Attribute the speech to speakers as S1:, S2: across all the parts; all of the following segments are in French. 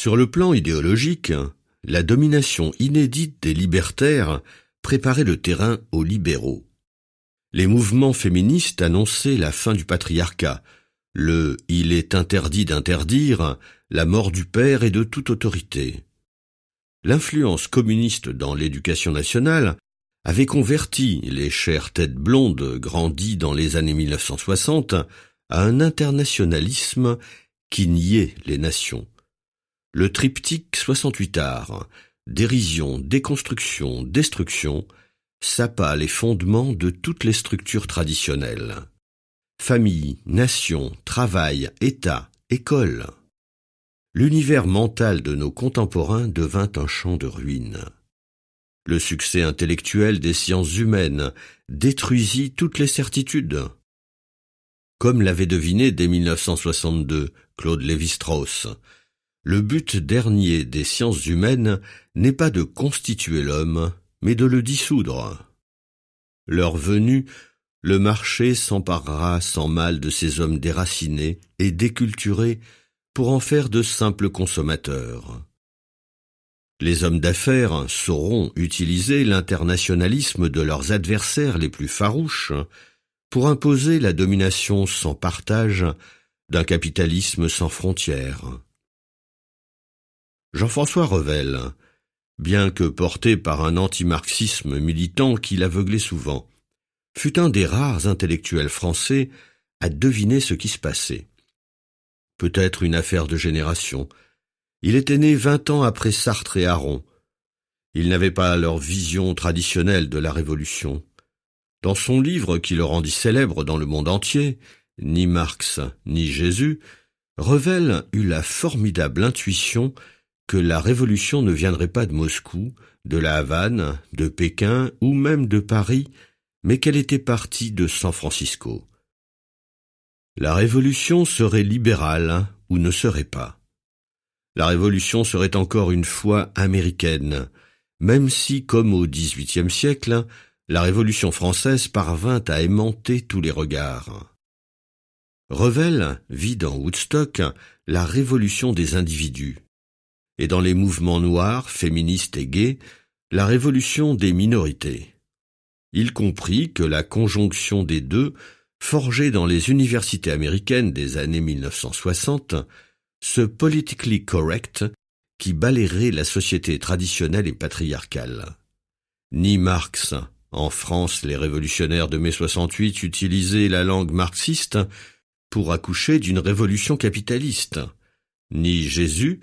S1: Sur le plan idéologique, la domination inédite des libertaires préparait le terrain aux libéraux. Les mouvements féministes annonçaient la fin du patriarcat, le il est interdit d'interdire, la mort du père et de toute autorité. L'influence communiste dans l'éducation nationale avait converti les chères têtes blondes grandies dans les années 1960 à un internationalisme qui niait les nations le triptyque 68 arts, dérision, déconstruction, destruction, sapa les fondements de toutes les structures traditionnelles. Famille, nation, travail, État, école. L'univers mental de nos contemporains devint un champ de ruines. Le succès intellectuel des sciences humaines détruisit toutes les certitudes. Comme l'avait deviné dès 1962 Claude Lévi-Strauss, le but dernier des sciences humaines n'est pas de constituer l'homme, mais de le dissoudre. Leur venue, le marché s'emparera sans mal de ces hommes déracinés et déculturés pour en faire de simples consommateurs. Les hommes d'affaires sauront utiliser l'internationalisme de leurs adversaires les plus farouches pour imposer la domination sans partage d'un capitalisme sans frontières. Jean-François Revel, bien que porté par un antimarxisme militant qui l'aveuglait souvent, fut un des rares intellectuels français à deviner ce qui se passait. Peut-être une affaire de génération. Il était né vingt ans après Sartre et Aron. Ils n'avaient pas leur vision traditionnelle de la Révolution. Dans son livre qui le rendit célèbre dans le monde entier, ni Marx ni Jésus, Revel eut la formidable intuition que la révolution ne viendrait pas de Moscou, de la Havane, de Pékin ou même de Paris, mais qu'elle était partie de San Francisco. La révolution serait libérale ou ne serait pas. La révolution serait encore une fois américaine, même si, comme au XVIIIe siècle, la Révolution française parvint à aimanter tous les regards. Revel vit dans Woodstock la révolution des individus, et dans les mouvements noirs, féministes et gays, la révolution des minorités. Il comprit que la conjonction des deux, forgée dans les universités américaines des années 1960, ce politically correct qui balayerait la société traditionnelle et patriarcale. Ni Marx, en France, les révolutionnaires de mai 68 utilisaient la langue marxiste pour accoucher d'une révolution capitaliste. Ni Jésus,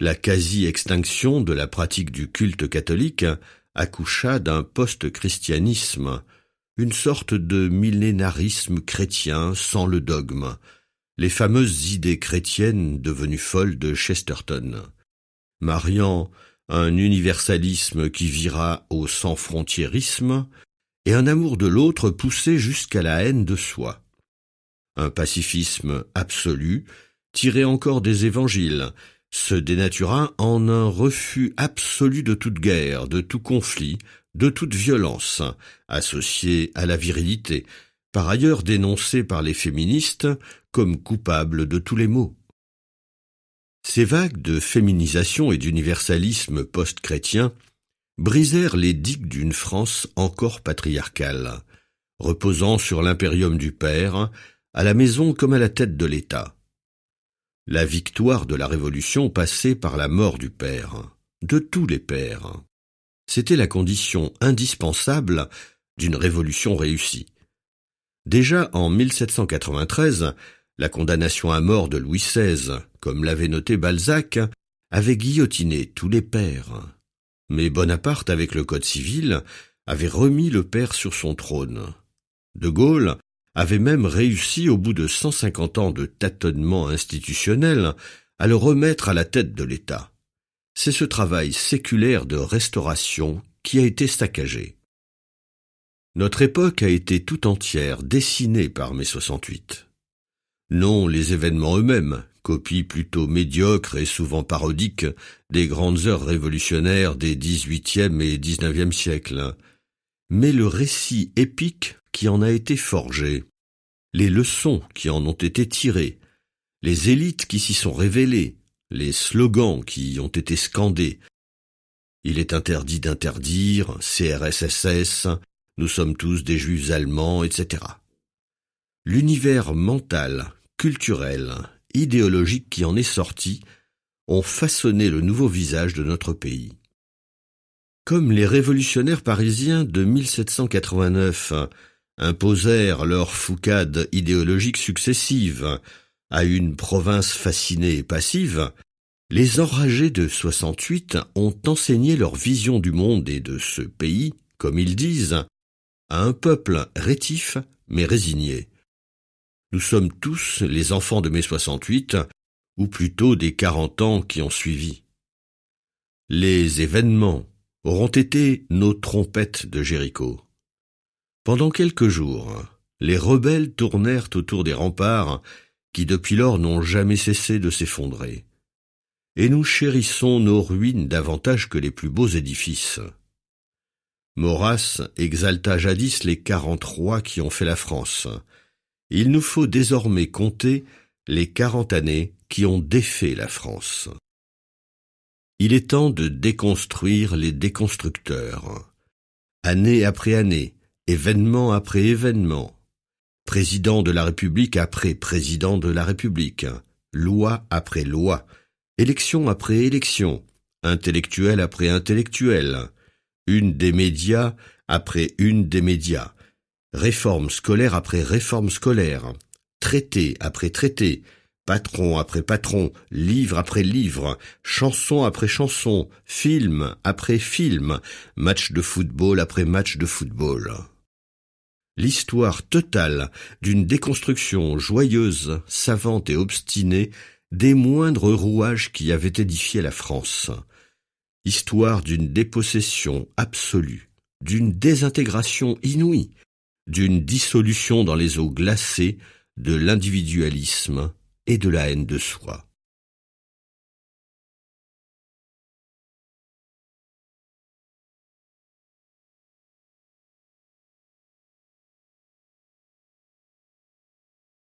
S1: la quasi-extinction de la pratique du culte catholique accoucha d'un post-christianisme, une sorte de millénarisme chrétien sans le dogme, les fameuses idées chrétiennes devenues folles de Chesterton, mariant un universalisme qui vira au sans-frontiérisme et un amour de l'autre poussé jusqu'à la haine de soi. Un pacifisme absolu tiré encore des évangiles se dénatura en un refus absolu de toute guerre, de tout conflit, de toute violence, associée à la virilité, par ailleurs dénoncée par les féministes comme coupable de tous les maux. Ces vagues de féminisation et d'universalisme post-chrétien brisèrent les digues d'une France encore patriarcale, reposant sur l'impérium du père, à la maison comme à la tête de l'État la victoire de la Révolution passait par la mort du père, de tous les pères. C'était la condition indispensable d'une révolution réussie. Déjà en 1793, la condamnation à mort de Louis XVI, comme l'avait noté Balzac, avait guillotiné tous les pères. Mais Bonaparte, avec le Code civil, avait remis le père sur son trône. De Gaulle avait même réussi, au bout de 150 ans de tâtonnement institutionnel, à le remettre à la tête de l'État. C'est ce travail séculaire de restauration qui a été saccagé. Notre époque a été tout entière dessinée par mai 68. Non les événements eux-mêmes, copies plutôt médiocres et souvent parodiques des grandes heures révolutionnaires des XVIIIe et XIXe siècles, mais le récit épique qui en a été forgé, les leçons qui en ont été tirées, les élites qui s'y sont révélées, les slogans qui y ont été scandés. Il est interdit d'interdire, CRSSS, nous sommes tous des juifs allemands, etc. L'univers mental, culturel, idéologique qui en est sorti ont façonné le nouveau visage de notre pays. Comme les révolutionnaires parisiens de 1789 imposèrent leurs foucades idéologiques successives à une province fascinée et passive, les enragés de 68 ont enseigné leur vision du monde et de ce pays, comme ils disent, à un peuple rétif mais résigné. Nous sommes tous les enfants de mai 68, ou plutôt des quarante ans qui ont suivi. Les événements, auront été nos trompettes de Jéricho. Pendant quelques jours, les rebelles tournèrent autour des remparts qui depuis lors n'ont jamais cessé de s'effondrer. Et nous chérissons nos ruines davantage que les plus beaux édifices. Maurras exalta jadis les quarante rois qui ont fait la France. Il nous faut désormais compter les quarante années qui ont défait la France. Il est temps de déconstruire les déconstructeurs. Année après année, événement après événement, président de la République après président de la République, loi après loi, élection après élection, intellectuel après intellectuel, une des médias après une des médias, réforme scolaire après réforme scolaire, traité après traité, patron après patron, livre après livre, chanson après chanson, film après film, match de football après match de football. L'histoire totale d'une déconstruction joyeuse, savante et obstinée des moindres rouages qui avaient édifié la France. Histoire d'une dépossession absolue, d'une désintégration inouïe, d'une dissolution dans les eaux glacées de l'individualisme et de la haine de soi.